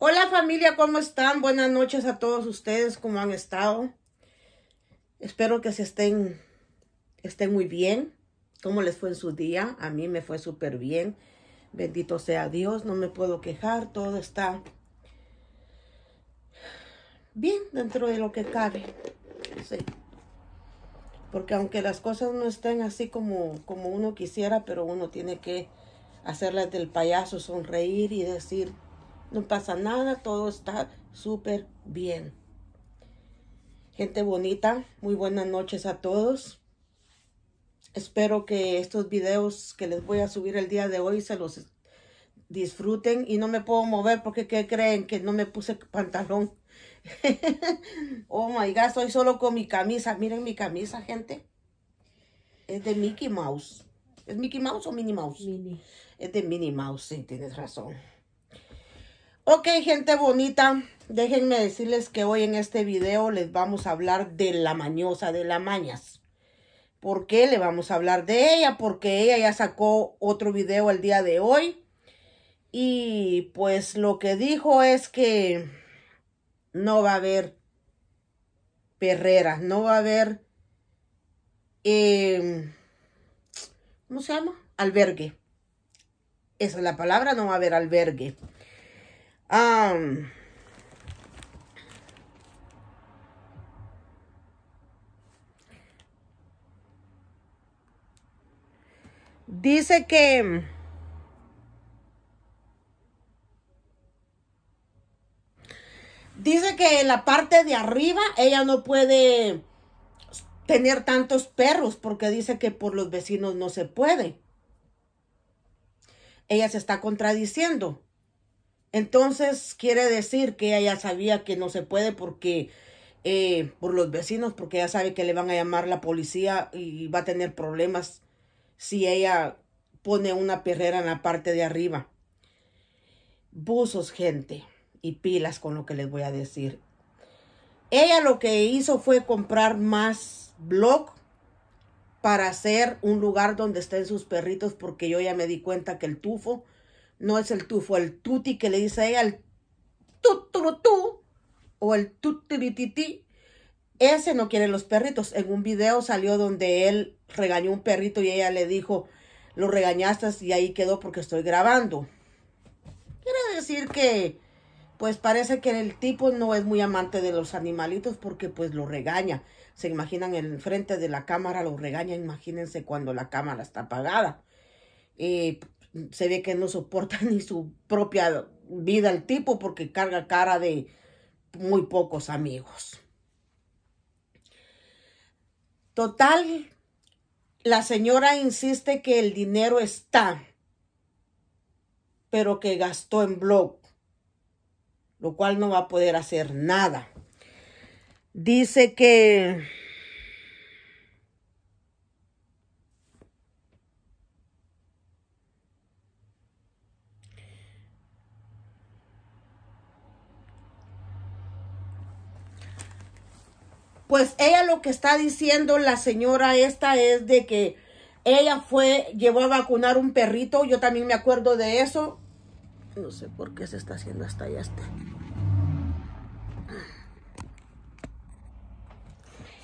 Hola familia, ¿cómo están? Buenas noches a todos ustedes, ¿cómo han estado? Espero que se estén, estén muy bien. ¿Cómo les fue en su día? A mí me fue súper bien. Bendito sea Dios, no me puedo quejar, todo está bien dentro de lo que cabe. Sí. Porque aunque las cosas no estén así como, como uno quisiera, pero uno tiene que hacerlas del payaso, sonreír y decir, no pasa nada, todo está súper bien. Gente bonita, muy buenas noches a todos. Espero que estos videos que les voy a subir el día de hoy se los disfruten. Y no me puedo mover porque ¿qué creen? Que no me puse pantalón. oh my God, estoy solo con mi camisa. Miren mi camisa, gente. Es de Mickey Mouse. ¿Es Mickey Mouse o Minnie Mouse? Es de Minnie Mouse, sí, tienes razón. Ok, gente bonita, déjenme decirles que hoy en este video les vamos a hablar de la mañosa de la mañas. ¿Por qué le vamos a hablar de ella? Porque ella ya sacó otro video el día de hoy. Y pues lo que dijo es que no va a haber perreras, no va a haber, em, ¿cómo se llama? Albergue. Esa es la palabra, no va a haber albergue. Um, dice que dice que en la parte de arriba ella no puede tener tantos perros porque dice que por los vecinos no se puede. Ella se está contradiciendo. Entonces quiere decir que ella ya sabía que no se puede porque eh, por los vecinos, porque ella sabe que le van a llamar la policía y va a tener problemas si ella pone una perrera en la parte de arriba. Buzos, gente, y pilas con lo que les voy a decir. Ella lo que hizo fue comprar más blog para hacer un lugar donde estén sus perritos, porque yo ya me di cuenta que el tufo no es el tufo, el tuti que le dice a ella, el tuturutú o el tuturititi. Ese no quiere los perritos. En un video salió donde él regañó un perrito y ella le dijo, lo regañaste y ahí quedó porque estoy grabando. Quiere decir que, pues parece que el tipo no es muy amante de los animalitos porque pues lo regaña. Se imaginan en frente de la cámara, lo regaña, imagínense cuando la cámara está apagada. Y se ve que no soporta ni su propia vida el tipo porque carga cara de muy pocos amigos. Total, la señora insiste que el dinero está, pero que gastó en blog, lo cual no va a poder hacer nada. Dice que Pues ella lo que está diciendo la señora esta es de que ella fue, llevó a vacunar un perrito, yo también me acuerdo de eso. No sé por qué se está haciendo hasta allá. Hasta.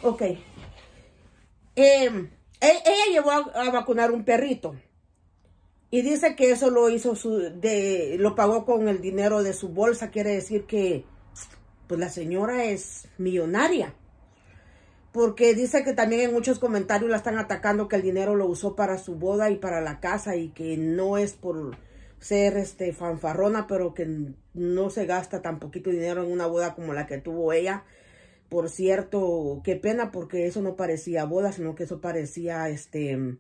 Ok. Em, e, ella llevó a, a, vacunar un perrito. Y dice que eso lo hizo su, de, lo pagó con el dinero de su bolsa. Quiere decir que pues la señora es millonaria porque dice que también en muchos comentarios la están atacando que el dinero lo usó para su boda y para la casa y que no es por ser este fanfarrona, pero que no se gasta tan poquito dinero en una boda como la que tuvo ella. Por cierto, qué pena porque eso no parecía boda, sino que eso parecía este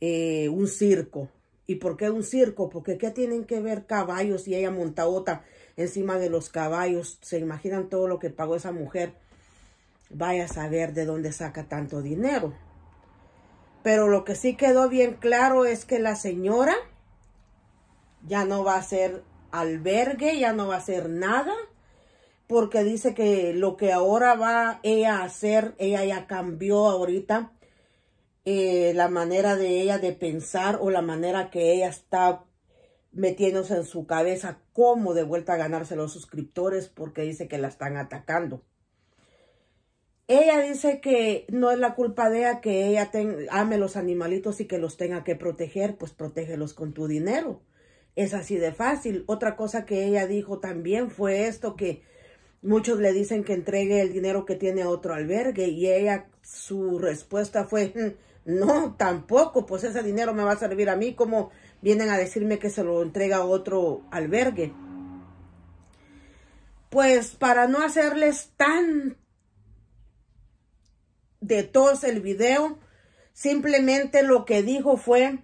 eh, un circo. ¿Y por qué un circo? Porque qué tienen que ver caballos y ella montaota encima de los caballos. Se imaginan todo lo que pagó esa mujer Vaya a saber de dónde saca tanto dinero. Pero lo que sí quedó bien claro es que la señora ya no va a ser albergue, ya no va a hacer nada, porque dice que lo que ahora va ella a hacer, ella ya cambió ahorita eh, la manera de ella de pensar o la manera que ella está metiéndose en su cabeza cómo de vuelta a ganarse los suscriptores porque dice que la están atacando. Ella dice que no es la culpa de ella que ella ame los animalitos y que los tenga que proteger, pues protégelos con tu dinero. Es así de fácil. Otra cosa que ella dijo también fue esto que muchos le dicen que entregue el dinero que tiene a otro albergue y ella su respuesta fue mm, no, tampoco, pues ese dinero me va a servir a mí como vienen a decirme que se lo entrega a otro albergue. Pues para no hacerles tanto, de todos el video. Simplemente lo que dijo fue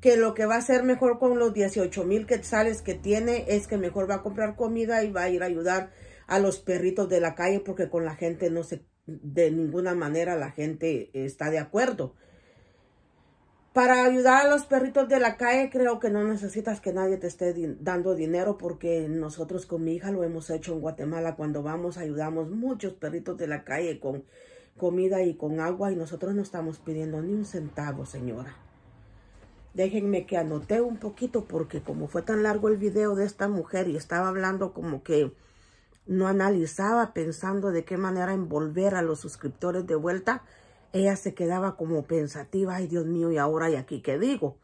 que lo que va a ser mejor con los 18 mil quetzales que tiene es que mejor va a comprar comida y va a ir a ayudar a los perritos de la calle porque con la gente no se, de ninguna manera la gente está de acuerdo. Para ayudar a los perritos de la calle creo que no necesitas que nadie te esté dando dinero porque nosotros con mi hija lo hemos hecho en Guatemala cuando vamos ayudamos muchos perritos de la calle con comida y con agua y nosotros no estamos pidiendo ni un centavo, señora. Déjenme que anote un poquito porque como fue tan largo el video de esta mujer y estaba hablando como que no analizaba pensando de qué manera envolver a los suscriptores de vuelta, ella se quedaba como pensativa, ay Dios mío, y ahora y aquí qué digo.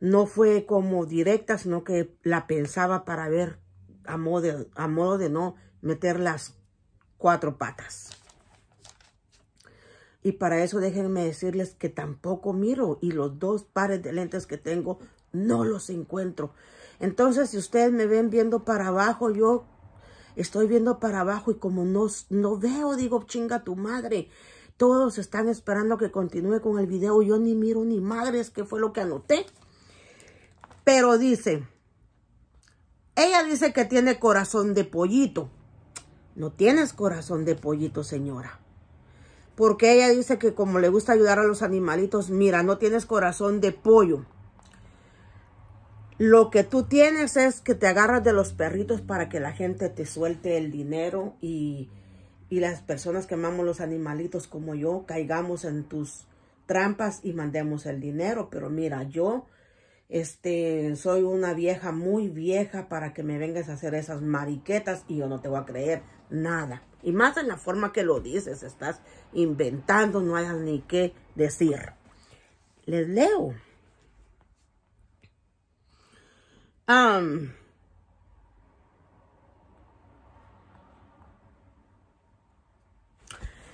No fue como directa, sino que la pensaba para ver a modo, a modo de no meter las cuatro patas. Y para eso déjenme decirles que tampoco miro y los dos pares de lentes que tengo no los encuentro. Entonces, si ustedes me ven viendo para abajo, yo estoy viendo para abajo y como no, no veo, digo, chinga tu madre. Todos están esperando que continúe con el video. Yo ni miro ni madres que fue lo que anoté. Pero dice, ella dice que tiene corazón de pollito. No tienes corazón de pollito, señora. Porque ella dice que como le gusta ayudar a los animalitos, mira, no tienes corazón de pollo. Lo que tú tienes es que te agarras de los perritos para que la gente te suelte el dinero y, y las personas que amamos los animalitos como yo caigamos en tus trampas y mandemos el dinero. Pero mira, yo este, soy una vieja muy vieja para que me vengas a hacer esas mariquetas y yo no te voy a creer nada. Y más en la forma que lo dices, estás inventando, no hay ni qué decir. Les leo.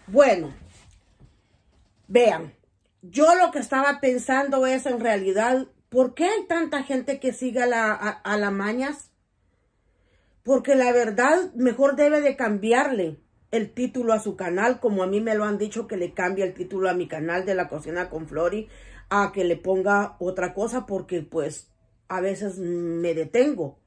bueno, vean, yo lo que estaba pensando es en realidad, ¿por qué hay tanta gente que sigue a, la, a la mañas? Porque la verdad, mejor debe de cambiarle el título a su canal, como a mí me lo han dicho que le cambie el título a mi canal de la cocina con Flori, a que le ponga otra cosa, porque pues a veces me detengo.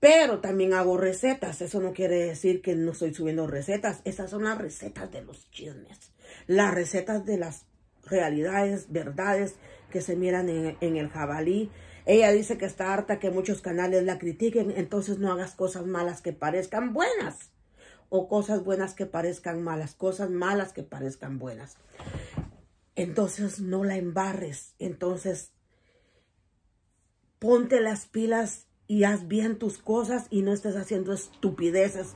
Pero también hago recetas. Eso no quiere decir que no estoy subiendo recetas. Esas son las recetas de los chismes. Las recetas de las realidades, verdades que se miran en, en el jabalí, ella dice que está harta que muchos canales la critiquen, entonces no hagas cosas malas que parezcan buenas o cosas buenas que parezcan malas, cosas malas que parezcan buenas. Entonces no la embarres, entonces ponte las pilas y haz bien tus cosas y no estés haciendo estupideces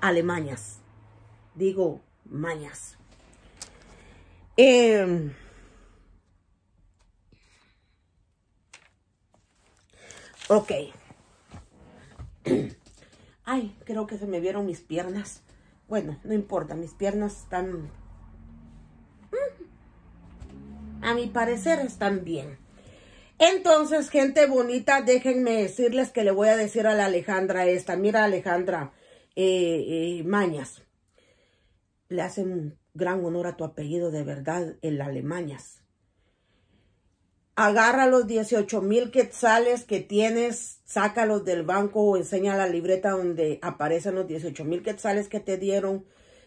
alemañas. Digo, mañas. Em, Ok. Ay, creo que se me vieron mis piernas. Bueno, no importa, mis piernas están... Mm, a mi parecer están bien. Entonces, gente bonita, déjenme decirles que le voy a decir a la Alejandra esta. Mira, Alejandra, eh, eh, Mañas. Le hacen gran honor a tu apellido, de verdad, el Alemañas agarra los 18 mil quetzales que tienes, sácalos del banco o enseña la libreta donde aparecen los 18 mil quetzales que te dieron.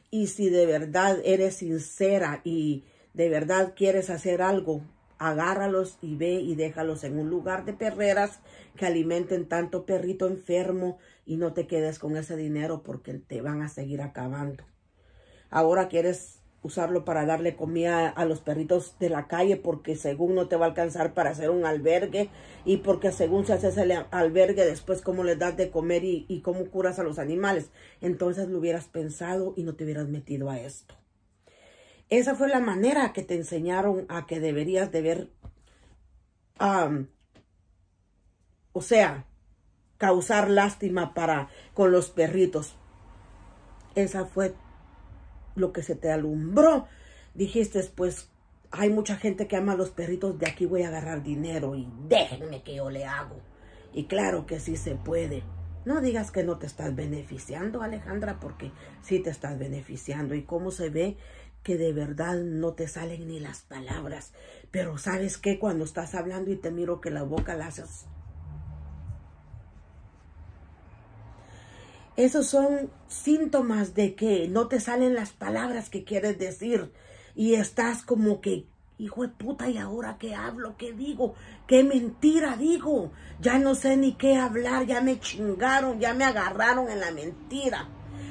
Y si de verdad eres sincera y de verdad quieres hacer algo, agárralos y ve y déjalos en un lugar de perreras que alimenten tanto perrito enfermo y no te quedes con ese dinero porque te van a seguir acabando. Ahora quieres usarlo para darle comida a los perritos de la calle porque según no te va a alcanzar para hacer un albergue y porque según se hace ese albergue después cómo les das de comer y, cómo curas a los animales. Entonces lo hubieras pensado y no te hubieras metido a esto. Esa fue la manera que te enseñaron a que deberías de ver, o sea, causar lástima para con los perritos. Esa fue lo que se te alumbró, dijiste, pues hay mucha gente que ama a los perritos, de aquí voy a agarrar dinero y déjenme que yo le hago. Y claro que sí se puede. No digas que no te estás beneficiando, Alejandra, porque sí te estás beneficiando. Y cómo se ve que de verdad no te salen ni las palabras. Pero sabes que cuando estás hablando y te miro que la boca la haces Esos son síntomas de que no te salen las palabras que quieres decir y estás como que, hijo de puta, ¿y ahora qué hablo? ¿Qué digo? ¿Qué mentira digo? Ya no sé ni qué hablar, ya me chingaron, ya me agarraron en la mentira.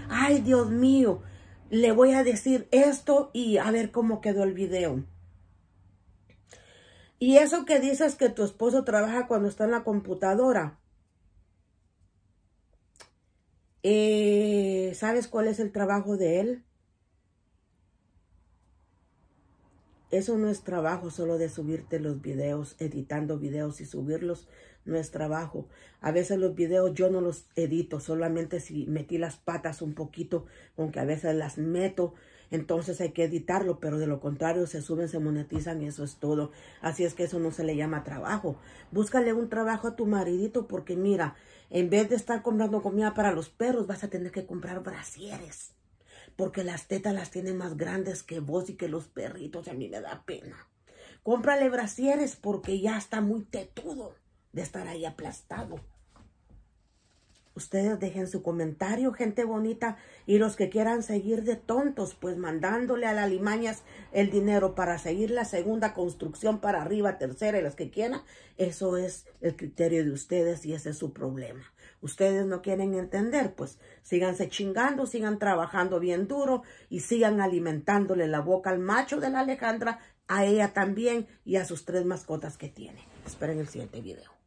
Ay, Dios mío, le voy a decir esto y a ver cómo quedó el video. Y eso que dices que tu esposo trabaja cuando está en la computadora. Eh, ¿Sabes cuál es el trabajo de él? Eso no es trabajo solo de subirte los videos, editando videos y subirlos, no es trabajo. A veces los videos yo no los edito, solamente si metí las patas un poquito, aunque a veces las meto, entonces hay que editarlo, pero de lo contrario se suben, se monetizan y eso es todo. Así es que eso no se le llama trabajo. Búscale un trabajo a tu maridito porque mira, en vez de estar comprando comida para los perros, vas a tener que comprar brasieres. Porque las tetas las tienen más grandes que vos y que los perritos. a mí me da pena. Cómprale brasieres porque ya está muy tetudo de estar ahí aplastado. Ustedes dejen su comentario, gente bonita, y los que quieran seguir de tontos, pues mandándole a la limañas el dinero para seguir la segunda construcción para arriba, tercera y las que quieran, eso es el criterio de ustedes y ese es su problema. Ustedes no quieren entender, pues síganse chingando, sigan trabajando bien duro y sigan alimentándole la boca al macho de la Alejandra, a ella también y a sus tres mascotas que tiene. Esperen el siguiente video.